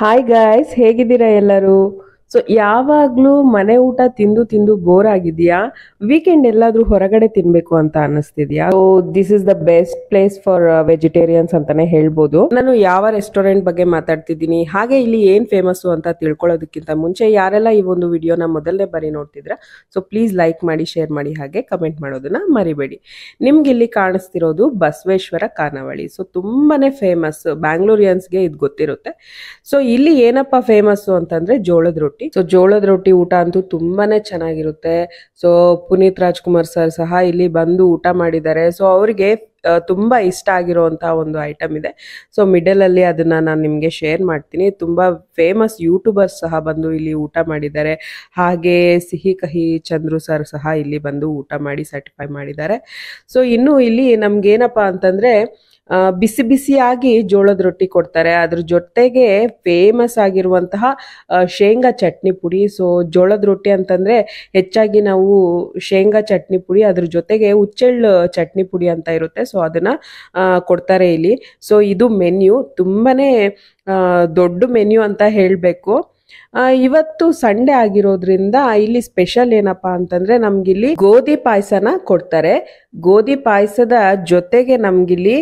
hi guys ಹೇಗಿದ್ದೀರಾ ಎಲ್ಲರೂ so ಯಾವಾಗಲೂ ಮನೆ ಊಟ ತಿಂದು ತಿಂದು ಬೋರ್ ಆಗಿದೆಯಾ ವೀಕೆಂಡ್ ಎಲ್ಲಾದರೂ ಹೊರಗಡೆ ತಿನ್ಬೇಕು ಅಂತ ಅನಿಸ್ತಿದ್ಯಾ so this is the best place for vegetarians ಅಂತಾನೆ ಹೇಳ್ಬೋದು ನಾನು ಯಾವ ರೆಸ್ಟೋರೆಂಟ್ ಬಗ್ಗೆ ಮಾತಾಡ್ತಿದ್ದೀನಿ ಹಾಗೆ ಇಲ್ಲಿ ಏನ್ ಫೇಮಸ್ ಅಂತ ತಿಳ್ಕೊಳ್ಳೋದಕ್ಕಿಂತ ಮುಂಚೆ ಯಾರೆಲ್ಲ ಈ ಒಂದು ವಿಡಿಯೋನ ಮೊದಲನೇ ಬಾರಿ ನೋಡ್ತಿದ್ರ ಸೊ ಪ್ಲೀಸ್ ಲೈಕ್ ಮಾಡಿ ಶೇರ್ ಮಾಡಿ ಹಾಗೆ ಕಮೆಂಟ್ ಮಾಡೋದನ್ನ ಮರಿಬೇಡಿ ನಿಮ್ಗೆ ಇಲ್ಲಿ ಕಾಣಿಸ್ತಿರೋದು ಬಸವೇಶ್ವರ ಖಾನಾವಳಿ ಸೊ ತುಂಬಾನೇ ಫೇಮಸ್ ಬ್ಯಾಂಗ್ಳೂರಿಯನ್ಸ್ಗೆ ಇದು ಗೊತ್ತಿರುತ್ತೆ ಸೊ ಇಲ್ಲಿ ಏನಪ್ಪಾ ಫೇಮಸ್ ಅಂತಂದ್ರೆ ಜೋಳದ ರೊಟ್ಟಿ ರೊಟ್ಟಿ ಸೊ ಜೋಳದ ರೊಟ್ಟಿ ಊಟ ಅಂತೂ ತುಂಬಾನೇ ಚೆನ್ನಾಗಿರುತ್ತೆ ಸೊ ಪುನೀತ್ ರಾಜ್ಕುಮಾರ್ ಸರ್ ಸಹ ಇಲ್ಲಿ ಬಂದು ಊಟ ಮಾಡಿದ್ದಾರೆ ಸೊ ಅವ್ರಿಗೆ ತುಂಬಾ ಇಷ್ಟ ಆಗಿರುವಂತಹ ಒಂದು ಐಟಮ್ ಇದೆ ಸೊ ಮಿಡಲ್ ಅಲ್ಲಿ ಅದನ್ನ ನಾನು ನಿಮಗೆ ಶೇರ್ ಮಾಡ್ತೀನಿ ತುಂಬಾ ಫೇಮಸ್ ಯೂಟ್ಯೂಬರ್ಸ್ ಸಹ ಬಂದು ಇಲ್ಲಿ ಊಟ ಮಾಡಿದ್ದಾರೆ ಹಾಗೆ ಸಿಹಿ ಕಹಿ ಚಂದ್ರು ಸರ್ ಸಹ ಇಲ್ಲಿ ಬಂದು ಊಟ ಮಾಡಿ ಸರ್ಟಿಫೈ ಮಾಡಿದ್ದಾರೆ ಸೊ ಇನ್ನು ಇಲ್ಲಿ ಏನಪ್ಪಾ ಅಂತಂದ್ರೆ ಬಿಸಿ ಬಿಸಿಯಾಗಿ ಜೋಳದ ರೊಟ್ಟಿ ಕೊಡ್ತಾರೆ ಅದ್ರ ಜೊತೆಗೆ ಫೇಮಸ್ ಆಗಿರುವಂತಹ ಶೇಂಗಾ ಚಟ್ನಿ ಪುಡಿ ಸೊ ಜೋಳದ ರೊಟ್ಟಿ ಅಂತಂದ್ರೆ ಹೆಚ್ಚಾಗಿ ನಾವು ಶೇಂಗಾ ಚಟ್ನಿ ಪುಡಿ ಅದ್ರ ಜೊತೆಗೆ ಹುಚ್ಚೆಳ್ಳು ಚಟ್ನಿ ಪುಡಿ ಅಂತ ಇರುತ್ತೆ ಸೊ ಅದನ್ನ ಕೊಡ್ತಾರೆ ಇಲ್ಲಿ ಸೊ ಇದು ಮೆನ್ಯು ತುಂಬಾನೇ ದೊಡ್ಡ ಮೆನ್ಯು ಅಂತ ಹೇಳಬೇಕು ಇವತ್ತು ಸಂಡೆ ಆಗಿರೋದ್ರಿಂದ ಇಲ್ಲಿ ಸ್ಪೆಷಲ್ ಏನಪ್ಪಾ ಅಂತಂದ್ರೆ ನಮ್ಗಿಲ್ಲಿ ಗೋಧಿ ಪಾಯಸನ ಕೊಡ್ತಾರೆ ಗೋಧಿ ಪಾಯಸದ ಜೊತೆಗೆ ನಮಗಿಲ್ಲಿ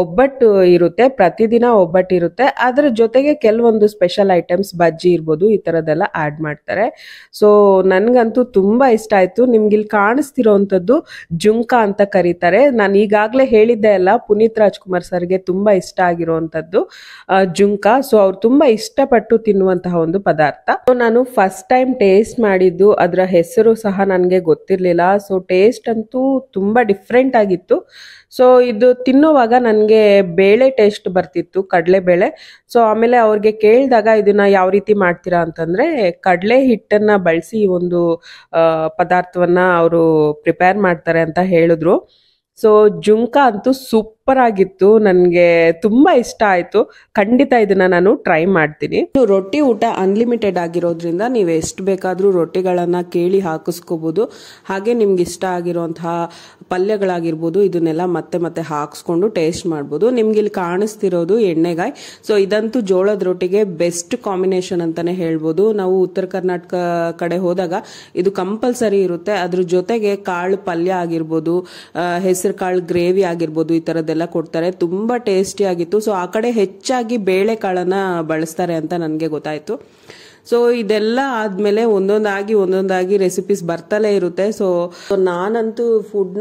ಒಬ್ಬಟ್ಟು ಇರುತ್ತೆ ಪ್ರತಿದಿನ ಒಬ್ಬಟ್ಟು ಇರುತ್ತೆ ಅದರ ಜೊತೆಗೆ ಕೆಲವೊಂದು ಸ್ಪೆಷಲ್ ಐಟಮ್ಸ್ ಬಜ್ಜಿ ಇರ್ಬೋದು ಈ ಥರದ್ದೆಲ್ಲ ಆ್ಯಡ್ ಮಾಡ್ತಾರೆ ಸೊ ನನಗಂತೂ ತುಂಬ ಇಷ್ಟ ಆಯಿತು ನಿಮ್ಗಿಲ್ಲಿ ಕಾಣಿಸ್ತಿರೋ ಅಂಥದ್ದು ಜುಂಕ ಅಂತ ಕರೀತಾರೆ ನಾನು ಈಗಾಗಲೇ ಹೇಳಿದ್ದೆ ಅಲ್ಲ ಪುನೀತ್ ರಾಜ್ಕುಮಾರ್ ಸರ್ಗೆ ತುಂಬ ಇಷ್ಟ ಆಗಿರುವಂಥದ್ದು ಜುಂಕ ಸೊ ಅವ್ರು ತುಂಬ ಇಷ್ಟಪಟ್ಟು ತಿನ್ನುವಂತಹ ಒಂದು ಪದಾರ್ಥ ಸೊ ನಾನು ಫಸ್ಟ್ ಟೈಮ್ ಟೇಸ್ಟ್ ಮಾಡಿದ್ದು ಅದರ ಹೆಸರು ಸಹ ನನಗೆ ಗೊತ್ತಿರಲಿಲ್ಲ ಸೊ ಟೇಸ್ಟ್ ಅಂತೂ ತುಂಬ ಡಿಫ್ರೆಂಟ್ ಆಗಿತ್ತು ಸೊ ಇದು ತಿನ್ನುವಾಗ ನನಗೆ ಬೇಳೆ ಟೇಸ್ಟ್ ಬರ್ತಿತ್ತು ಬೇಳೆ ಸೊ ಆಮೇಲೆ ಅವ್ರಿಗೆ ಕೇಳಿದಾಗ ಇದನ್ನ ಯಾವ ರೀತಿ ಮಾಡ್ತೀರಾ ಅಂತಂದರೆ ಕಡಲೆ ಹಿಟ್ಟನ್ನು ಬಳಸಿ ಒಂದು ಪದಾರ್ಥವನ್ನು ಅವರು ಪ್ರಿಪೇರ್ ಮಾಡ್ತಾರೆ ಅಂತ ಹೇಳಿದ್ರು ಸೊ ಜುಂಕ ಅಂತೂ ಸೂಪ್ ಸೂಪರ್ ಆಗಿತ್ತು ನನಗೆ ತುಂಬ ಇಷ್ಟ ಆಯಿತು ಖಂಡಿತ ಇದನ್ನ ನಾನು ಟ್ರೈ ಮಾಡ್ತೀನಿ ರೊಟ್ಟಿ ಊಟ ಅನ್ಲಿಮಿಟೆಡ್ ಆಗಿರೋದ್ರಿಂದ ನೀವು ಎಷ್ಟು ಬೇಕಾದರೂ ರೊಟ್ಟಿಗಳನ್ನು ಕೇಳಿ ಹಾಕಿಸ್ಕೋಬೋದು ಹಾಗೆ ನಿಮ್ಗೆ ಇಷ್ಟ ಆಗಿರುವಂತಹ ಪಲ್ಯಗಳಾಗಿರ್ಬೋದು ಇದನ್ನೆಲ್ಲ ಮತ್ತೆ ಮತ್ತೆ ಹಾಕಿಸ್ಕೊಂಡು ಟೇಸ್ಟ್ ಮಾಡ್ಬೋದು ನಿಮ್ಗೆ ಇಲ್ಲಿ ಕಾಣಿಸ್ತಿರೋದು ಎಣ್ಣೆಗಾಯಿ ಸೊ ಇದಂತೂ ಜೋಳದ ರೊಟ್ಟಿಗೆ ಬೆಸ್ಟ್ ಕಾಂಬಿನೇಷನ್ ಅಂತಾನೆ ಹೇಳ್ಬೋದು ನಾವು ಉತ್ತರ ಕರ್ನಾಟಕ ಕಡೆ ಹೋದಾಗ ಇದು ಕಂಪಲ್ಸರಿ ಇರುತ್ತೆ ಅದ್ರ ಜೊತೆಗೆ ಕಾಳು ಪಲ್ಯ ಆಗಿರ್ಬೋದು ಹೆಸರು ಕಾಳು ಗ್ರೇವಿ ಆಗಿರ್ಬೋದು ಈ ಥರದ ಅದೆಲ್ಲ ಕೊಡ್ತಾರೆ ತುಂಬ ಟೇಸ್ಟಿಯಾಗಿತ್ತು ಸೊ ಆ ಕಡೆ ಹೆಚ್ಚಾಗಿ ಬೇಳೆಕಾಳನ್ನು ಬಳಸ್ತಾರೆ ಅಂತ ನನಗೆ ಗೊತ್ತಾಯ್ತು ಸೊ ಇದೆಲ್ಲ ಆದಮೇಲೆ ಒಂದೊಂದಾಗಿ ಒಂದೊಂದಾಗಿ ರೆಸಿಪೀಸ್ ಬರ್ತಲೇ ಇರುತ್ತೆ ಸೊ ನಾನಂತೂ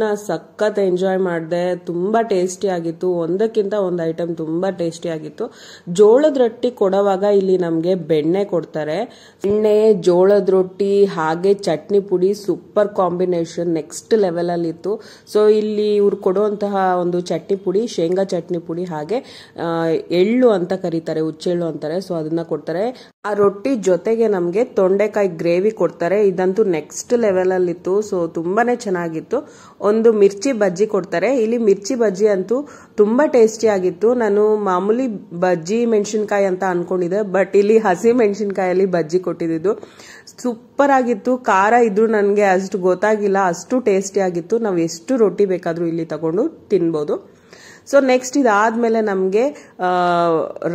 ನ ಸಖತ್ ಎಂಜಾಯ್ ಮಾಡಿದೆ ತುಂಬಾ ಟೇಸ್ಟಿ ಆಗಿತ್ತು ಒಂದಕ್ಕಿಂತ ಒಂದು ಐಟಮ್ ತುಂಬಾ ಟೇಸ್ಟಿ ಆಗಿತ್ತು ಜೋಳದ ರೊಟ್ಟಿ ಕೊಡೋವಾಗ ಇಲ್ಲಿ ನಮಗೆ ಬೆಣ್ಣೆ ಕೊಡ್ತಾರೆ ಬೆಣ್ಣೆ ಜೋಳದ ರೊಟ್ಟಿ ಹಾಗೆ ಚಟ್ನಿ ಪುಡಿ ಸೂಪರ್ ಕಾಂಬಿನೇಷನ್ ನೆಕ್ಸ್ಟ್ ಅಲ್ಲಿ ಇತ್ತು ಸೊ ಇಲ್ಲಿ ಇವ್ರು ಕೊಡುವಂತಹ ಒಂದು ಚಟ್ನಿ ಪುಡಿ ಶೇಂಗಾ ಚಟ್ನಿ ಪುಡಿ ಹಾಗೆ ಎಳ್ಳು ಅಂತ ಕರೀತಾರೆ ಹುಚ್ಚೆಳ್ಳು ಅಂತಾರೆ ಸೊ ಅದನ್ನ ಕೊಡ್ತಾರೆ ಆ ರೊಟ್ಟಿ ಜೊತೆಗೆ ನಮಗೆ ತೊಂಡೆಕಾಯಿ ಗ್ರೇವಿ ಕೊಡ್ತಾರೆ ಇದಂತೂ ನೆಕ್ಸ್ಟ್ ಲೆವೆಲಲ್ಲಿತ್ತು ಸೊ ತುಂಬಾ ಚೆನ್ನಾಗಿತ್ತು ಒಂದು ಮಿರ್ಚಿ ಬಜ್ಜಿ ಕೊಡ್ತಾರೆ ಇಲ್ಲಿ ಮಿರ್ಚಿ ಬಜ್ಜಿ ಅಂತೂ ತುಂಬ ಟೇಸ್ಟಿಯಾಗಿತ್ತು ನಾನು ಮಾಮೂಲಿ ಬಜ್ಜಿ ಮೆಣಸಿನ್ಕಾಯಿ ಅಂತ ಅಂದ್ಕೊಂಡಿದ್ದೆ ಬಟ್ ಇಲ್ಲಿ ಹಸಿ ಮೆಣಸಿನ್ಕಾಯಲ್ಲಿ ಬಜ್ಜಿ ಕೊಟ್ಟಿದ್ದು ಸೂಪರ್ ಆಗಿತ್ತು ಖಾರ ಇದ್ರೂ ನನಗೆ ಅಷ್ಟು ಗೊತ್ತಾಗಿಲ್ಲ ಅಷ್ಟು ಟೇಸ್ಟಿಯಾಗಿತ್ತು ನಾವು ಎಷ್ಟು ರೊಟ್ಟಿ ಬೇಕಾದರೂ ಇಲ್ಲಿ ತಗೊಂಡು ತಿನ್ಬೋದು ಸೊ ನೆಕ್ಸ್ಟ್ ಇದಾದ್ಮೇಲೆ ನಮಗೆ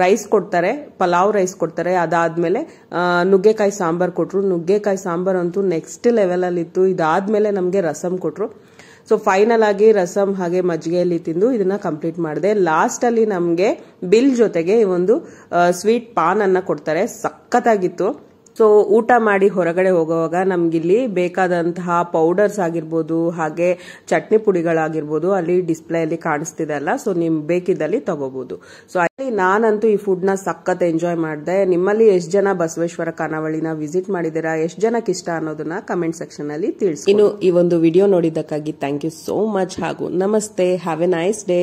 ರೈಸ್ ಕೊಡ್ತಾರೆ ಪಲಾವ್ ರೈಸ್ ಕೊಡ್ತಾರೆ ಅದಾದ್ಮೇಲೆ ನುಗ್ಗೆಕಾಯಿ ಸಾಂಬಾರ್ ಕೊಟ್ಟರು ನುಗ್ಗೆಕಾಯಿ ಸಾಂಬಾರು ಅಂತೂ ನೆಕ್ಸ್ಟ್ ಲೆವೆಲಲ್ಲಿತ್ತು ಇದಾದ್ಮೇಲೆ ನಮಗೆ ರಸಂ ಕೊಟ್ರು ಸೊ ಫೈನಲ್ ಆಗಿ ರಸಮ್ ಹಾಗೆ ಮಜ್ಜಿಗೆಯಲ್ಲಿ ತಿಂದು ಇದನ್ನ ಕಂಪ್ಲೀಟ್ ಮಾಡಿದೆ ಅಲ್ಲಿ ನಮಗೆ ಬಿಲ್ ಜೊತೆಗೆ ಒಂದು ಸ್ವೀಟ್ ಪಾನನ್ನು ಕೊಡ್ತಾರೆ ಸಖತ್ತಾಗಿತ್ತು ಸೊ ಊಟ ಮಾಡಿ ಹೊರಗಡೆ ಹೋಗುವಾಗ ನಮಗಿಲ್ಲಿ ಬೇಕಾದಂತಹ ಪೌಡರ್ಸ್ ಆಗಿರ್ಬೋದು ಹಾಗೆ ಚಟ್ನಿ ಪುಡಿಗಳಾಗಿರ್ಬೋದು ಅಲ್ಲಿ ಅಲ್ಲಿ ಕಾಣಿಸ್ತಿದೆ ಅಲ್ಲ ಸೊ ನಿಮ್ ಬೇಕಿದ್ದಲ್ಲಿ ತಗೋಬಹುದು ಸೊ ಅಲ್ಲಿ ನಾನಂತೂ ಈ ಫುಡ್ ನ ಸಖತ್ ಎಂಜಾಯ್ ಮಾಡಿದೆ ನಿಮ್ಮಲ್ಲಿ ಎಷ್ಟು ಜನ ಬಸವೇಶ್ವರ ಖಾನಾವಳಿನ ವಿಸಿಟ್ ಮಾಡಿದಿರಾ ಎಷ್ಟು ಜನಕ್ಕೆ ಇಷ್ಟ ಅನ್ನೋದನ್ನ ಕಮೆಂಟ್ ಸೆಕ್ಷನ್ ಅಲ್ಲಿ ತಿಳಿಸಿ ಇನ್ನು ಈ ಒಂದು ವಿಡಿಯೋ ನೋಡಿದ್ದಕ್ಕಾಗಿ ಥ್ಯಾಂಕ್ ಯು ಸೋ ಮಚ್ ಹಾಗೂ ನಮಸ್ತೆ ಹ್ಯಾವ್ ಎ ನೈಸ್ ಡೇ